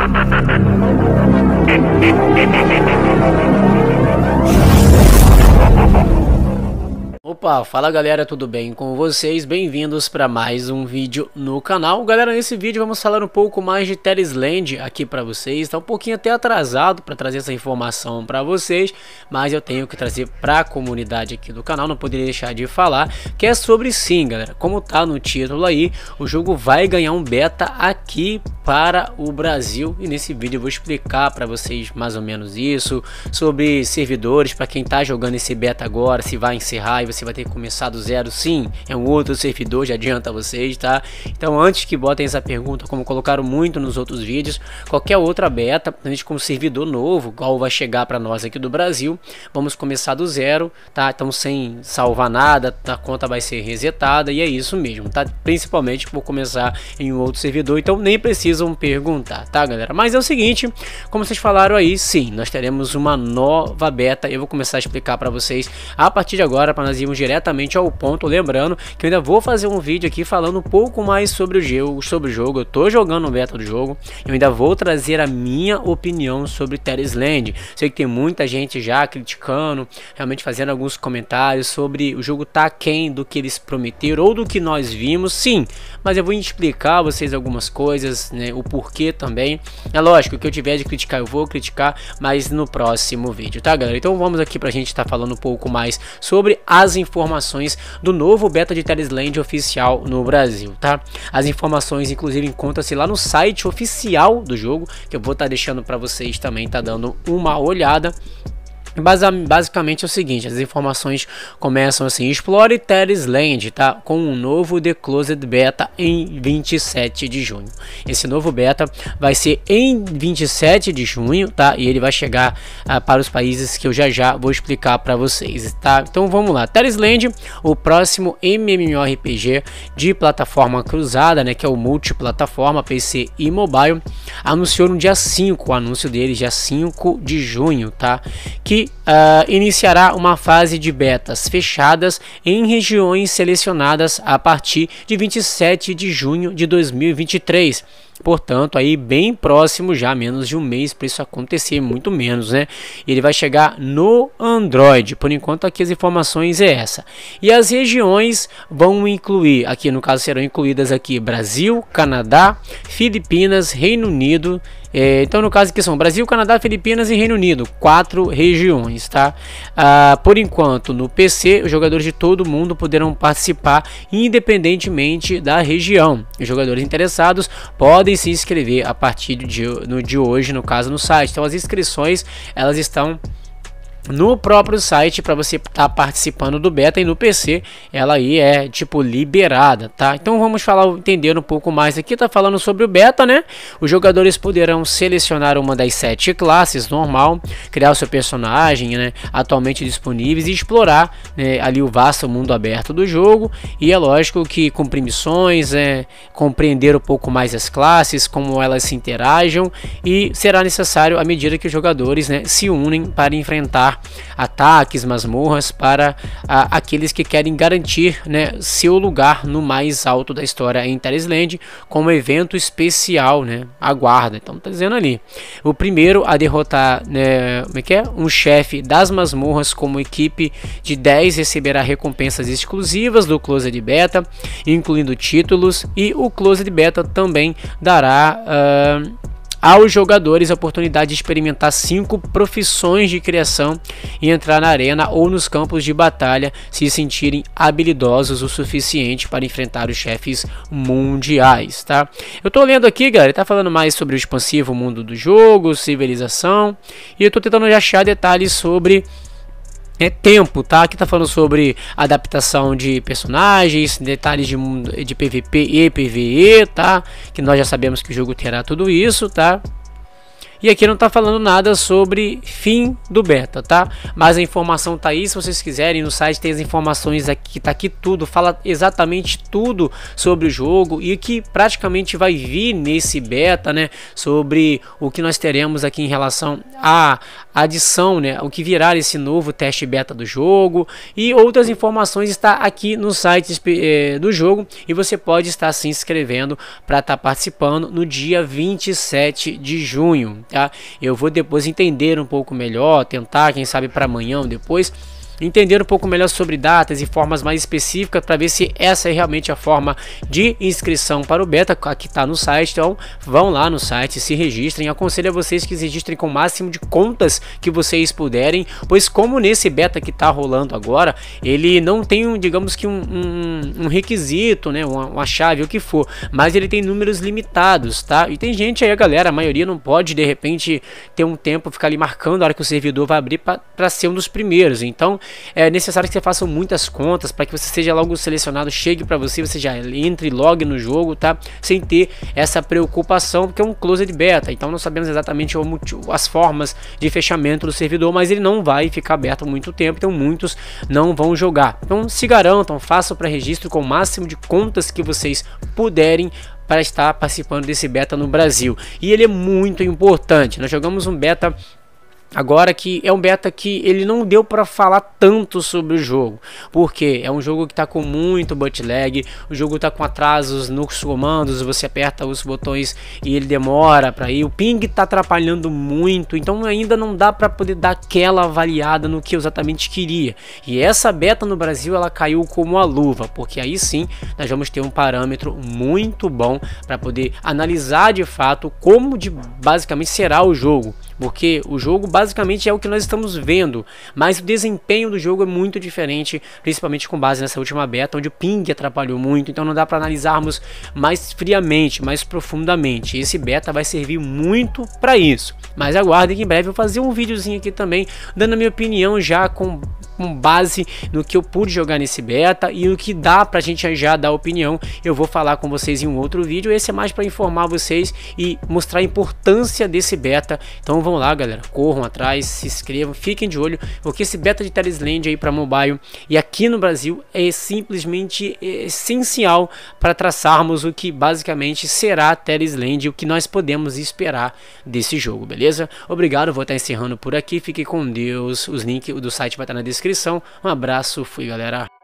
Thank you. Opa, fala galera, tudo bem com vocês? Bem-vindos para mais um vídeo no canal. Galera, nesse vídeo vamos falar um pouco mais de Terisland aqui para vocês. Está um pouquinho até atrasado para trazer essa informação para vocês, mas eu tenho que trazer para a comunidade aqui do canal, não poderia deixar de falar, que é sobre sim, galera. Como tá no título aí, o jogo vai ganhar um beta aqui para o Brasil e nesse vídeo eu vou explicar para vocês mais ou menos isso, sobre servidores, para quem tá jogando esse beta agora, se vai encerrar e você você vai ter que começar do zero sim, é um outro servidor, já adianta vocês, tá? Então antes que botem essa pergunta, como colocaram muito nos outros vídeos, qualquer outra beta, principalmente com servidor novo, qual vai chegar para nós aqui do Brasil, vamos começar do zero, tá? Então sem salvar nada, a conta vai ser resetada e é isso mesmo, tá? Principalmente por começar em um outro servidor, então nem precisam perguntar, tá galera? Mas é o seguinte, como vocês falaram aí, sim, nós teremos uma nova beta, eu vou começar a explicar para vocês a partir de agora para nós irmos diretamente ao ponto. Lembrando que eu ainda vou fazer um vídeo aqui falando um pouco mais sobre o jogo, sobre o jogo. Eu tô jogando o beta do jogo, eu ainda vou trazer a minha opinião sobre Terra's Land. Sei que tem muita gente já criticando, realmente fazendo alguns comentários sobre o jogo tá quem do que eles prometeram ou do que nós vimos, sim, mas eu vou explicar a vocês algumas coisas, né, o porquê também. É lógico, que eu tiver de criticar eu vou criticar, mas no próximo vídeo, tá galera? Então vamos aqui pra gente estar tá falando um pouco mais sobre as informações do novo beta de Telesland oficial no Brasil, tá? As informações, inclusive, encontram-se lá no site oficial do jogo, que eu vou estar tá deixando para vocês também, tá dando uma olhada. Basicamente é o seguinte, as informações começam assim, explore Terry's Land, tá? Com um novo The Closed Beta em 27 de junho. Esse novo beta vai ser em 27 de junho, tá? E ele vai chegar ah, para os países que eu já já vou explicar para vocês, tá? Então vamos lá, Terry's Land, o próximo MMORPG de plataforma cruzada, né? Que é o multiplataforma PC e mobile, anunciou no dia 5, o anúncio dele dia 5 de junho, tá? Que uh, iniciará uma fase de betas fechadas em regiões selecionadas a partir de 27 de junho de 2023. Portanto, aí bem próximo, já menos de um mês para isso acontecer, muito menos, né? Ele vai chegar no Android. Por enquanto, aqui as informações é essa. E as regiões vão incluir, aqui no caso serão incluídas aqui Brasil, Canadá, Filipinas, Reino Unido, é, então, no caso aqui são Brasil, Canadá, Filipinas e Reino Unido, quatro regiões, tá? Ah, por enquanto, no PC, os jogadores de todo mundo poderão participar independentemente da região. Os jogadores interessados podem se inscrever a partir de, no, de hoje, no caso, no site. Então, as inscrições elas estão no próprio site para você estar tá participando do beta e no PC ela aí é tipo liberada, tá? Então vamos falar, entender um pouco mais aqui, tá falando sobre o beta, né? Os jogadores poderão selecionar uma das sete classes normal, criar o seu personagem, né? Atualmente disponíveis e explorar né, ali o vasto mundo aberto do jogo e é lógico que cumprir missões, é, compreender um pouco mais as classes, como elas se interagem e será necessário à medida que os jogadores né, se unem para enfrentar evitar ataques, masmorras para a, ah, aqueles que querem garantir né, seu lugar no mais alto da história em Teresland como evento especial, né? Aguarda. Então tá dizendo ali. O primeiro a derrotar, né, como é que é? Um chefe das masmorras como equipe de 10 receberá recompensas exclusivas do Closed Beta, incluindo títulos e o Closed Beta também dará uh, aos jogadores a oportunidade de experimentar cinco profissões de criação e entrar na arena ou nos campos de batalha se sentirem habilidosos o suficiente para enfrentar os chefes mundiais, tá? Eu tô lendo aqui, galera, tá falando mais sobre o expansivo mundo do jogo, civilização, e eu tô tentando achar detalhes sobre é tempo, tá? Aqui tá falando sobre adaptação de personagens, detalhes de, de PVP e PVE, tá? Que nós já sabemos que o jogo terá tudo isso, tá? E aqui não está falando nada sobre fim do beta, tá? Mas a informação tá aí, se vocês quiserem, no site tem as informações aqui, tá aqui tudo, fala exatamente tudo sobre o jogo e o que praticamente vai vir nesse beta, né? Sobre o que nós teremos aqui em relação à adição, né? O que virá esse novo teste beta do jogo e outras informações está aqui no site eh, do jogo e você pode estar se inscrevendo para estar tá participando no dia 27 de junho, Tá? Eu vou depois entender um pouco melhor, tentar, quem sabe para amanhã ou depois, entender um pouco melhor sobre datas e formas mais específicas para ver se essa é realmente a forma de inscrição para o beta, que está no site. Então, vão lá no site, se registrem. Aconselho a vocês que se registrem com o máximo de contas que vocês puderem, pois como nesse beta que está rolando agora, ele não tem, um, digamos que um, um, um requisito, né, uma, uma chave, o que for, mas ele tem números limitados, tá? E tem gente aí, a galera, a maioria não pode de repente ter um tempo, ficar ali marcando a hora que o servidor vai abrir para ser um dos primeiros. Então, é necessário que você faça muitas contas para que você seja logo selecionado, chegue para você, você já entre logo no jogo, tá? Sem ter essa preocupação, porque é um closed beta, então não sabemos exatamente as formas de fechamento do servidor, mas ele não vai ficar aberto muito tempo, então muitos não vão jogar. Então se garantam, façam para registro com o máximo de contas que vocês puderem para estar participando desse beta no Brasil. E ele é muito importante. Nós jogamos um beta Agora que é um beta que ele não deu para falar tanto sobre o jogo, porque é um jogo que tá com muito bootleg, o jogo tá com atrasos nos comandos, você aperta os botões e ele demora para ir, o ping tá atrapalhando muito, então ainda não dá para poder dar aquela avaliada no que eu exatamente queria. E essa beta no Brasil ela caiu como a luva, porque aí sim nós vamos ter um parâmetro muito bom para poder analisar de fato como de basicamente será o jogo porque o jogo basicamente é o que nós estamos vendo, mas o desempenho do jogo é muito diferente, principalmente com base nessa última beta, onde o ping atrapalhou muito, então não dá para analisarmos mais friamente, mais profundamente. Esse beta vai servir muito para isso. Mas aguardem que em breve eu vou fazer um videozinho aqui também, dando a minha opinião já com com base no que eu pude jogar nesse beta e o que dá pra gente já dar opinião, eu vou falar com vocês em um outro vídeo. Esse é mais para informar vocês e mostrar a importância desse beta. Então vamos lá, galera, corram atrás, se inscrevam, fiquem de olho, porque esse beta de Telesland aí para mobile e aqui no Brasil é simplesmente é, essencial para traçarmos o que basicamente será Telesland, o que nós podemos esperar desse jogo, beleza? Obrigado, vou estar encerrando por aqui. Fique com Deus. Os links do site vai estar na descrição descrição. Um abraço, fui galera!